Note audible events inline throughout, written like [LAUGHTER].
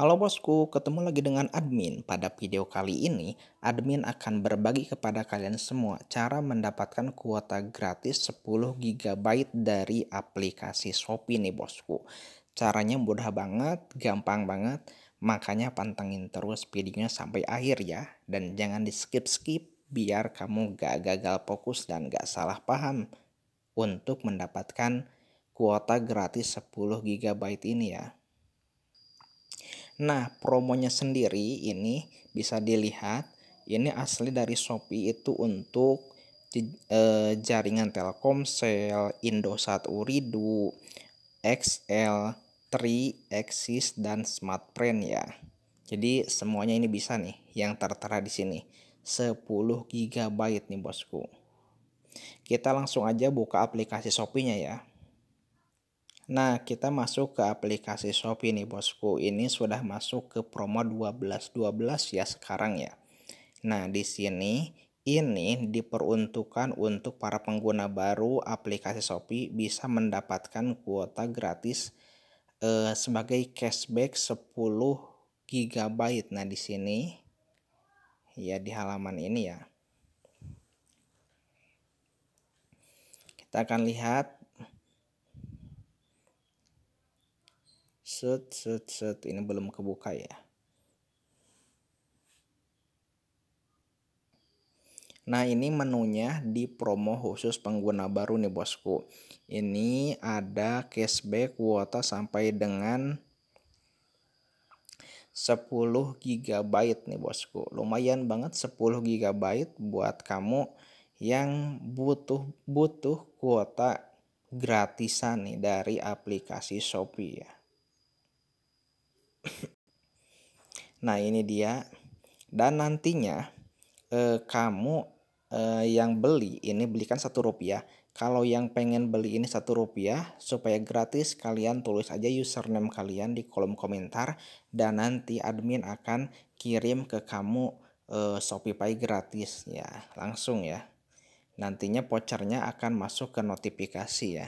Halo bosku, ketemu lagi dengan admin. Pada video kali ini, admin akan berbagi kepada kalian semua cara mendapatkan kuota gratis 10 GB dari aplikasi Shopee nih bosku. Caranya mudah banget, gampang banget, makanya pantengin terus videonya sampai akhir ya. Dan jangan di skip-skip biar kamu gak gagal fokus dan gak salah paham untuk mendapatkan kuota gratis 10 GB ini ya. Nah, promonya sendiri ini bisa dilihat ini asli dari Shopee itu untuk eh, jaringan Telkomsel, Indosat Uridu, XL, Tri, Axis dan Smartfren ya. Jadi semuanya ini bisa nih yang tertera di sini. 10 GB nih bosku. Kita langsung aja buka aplikasi Shopee-nya ya. Nah, kita masuk ke aplikasi Shopee nih bosku. Ini sudah masuk ke promo 12.12 ya sekarang ya. Nah, di sini ini diperuntukkan untuk para pengguna baru aplikasi Shopee bisa mendapatkan kuota gratis eh, sebagai cashback 10 GB. Nah, di sini ya di halaman ini ya. Kita akan lihat set set set ini belum kebuka ya Nah ini menunya di promo khusus pengguna baru nih bosku. Ini ada cashback kuota sampai dengan 10 GB nih bosku. Lumayan banget 10 GB buat kamu yang butuh butuh kuota gratisan nih dari aplikasi Shopee ya. [LAUGHS] Nah, ini dia. Dan nantinya eh, kamu eh, yang beli ini belikan satu rupiah. Kalau yang pengen beli ini satu rupiah supaya gratis kalian tulis aja username kalian di kolom komentar dan nanti admin akan kirim ke kamu eh, Shopee gratis ya langsung ya. Nantinya vouchernya akan masuk ke notifikasi ya.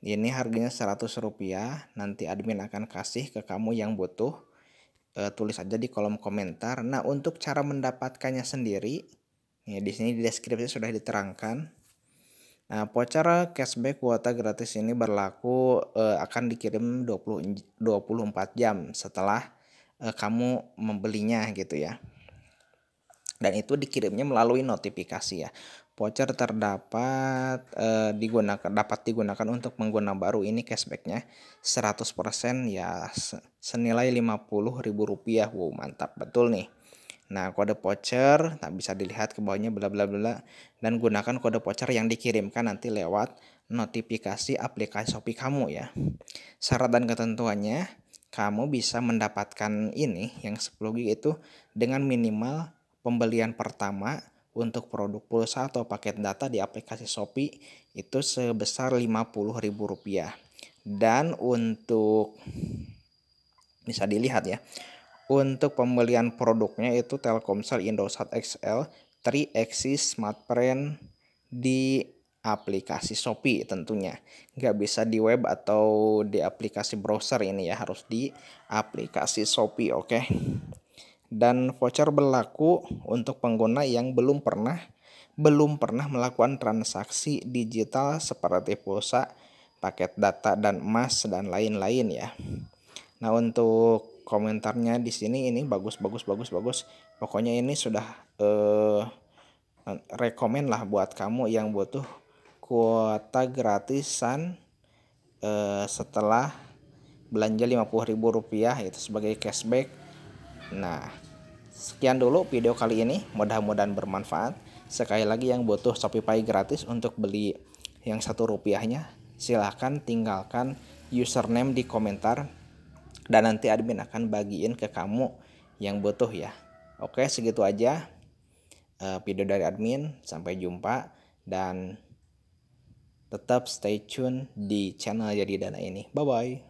Ini harganya 100 rupiah, nanti admin akan kasih ke kamu yang butuh. E, tulis aja di kolom komentar. Nah, untuk cara mendapatkannya sendiri, ya di sini di deskripsi sudah diterangkan. Nah, voucher cashback kuota gratis ini berlaku eh, akan dikirim 20 24 jam setelah eh, kamu membelinya gitu ya dan itu dikirimnya melalui notifikasi ya. Voucher terdapat eh, digunakan dapat digunakan untuk pengguna baru ini cashbacknya 100% ya senilai Rp50.000 wow mantap betul nih. Nah, kode voucher tak nah, bisa dilihat ke bawahnya bla bla bla dan gunakan kode voucher yang dikirimkan nanti lewat notifikasi aplikasi Shopee kamu ya. Syarat dan ketentuannya kamu bisa mendapatkan ini yang 10 gig itu dengan minimal pembelian pertama untuk produk pulsa atau paket data di aplikasi Shopee itu sebesar Rp50.000. Dan untuk bisa dilihat ya. Untuk pembelian produknya itu Telkomsel Indosat XL 3 Axis Smartfren di aplikasi Shopee tentunya. Nggak bisa di web atau di aplikasi browser ini ya, harus di aplikasi Shopee, oke. Okay? dan voucher berlaku untuk pengguna yang belum pernah belum pernah melakukan transaksi digital seperti pulsa, paket data dan emas dan lain-lain ya. Nah, untuk komentarnya di sini ini bagus bagus bagus bagus. Pokoknya ini sudah eh rekomend lah buat kamu yang butuh kuota gratisan eh, setelah belanja Rp50.000 itu sebagai cashback Nah, sekian dulu video kali ini. Mudah-mudahan bermanfaat. Sekali lagi yang butuh pay gratis untuk beli yang satu rupiahnya, silahkan tinggalkan username di komentar dan nanti admin akan bagiin ke kamu yang butuh ya. Oke, segitu aja eh, video dari admin. Sampai jumpa dan tetap stay tune di channel Jadi Dana ini. Bye bye.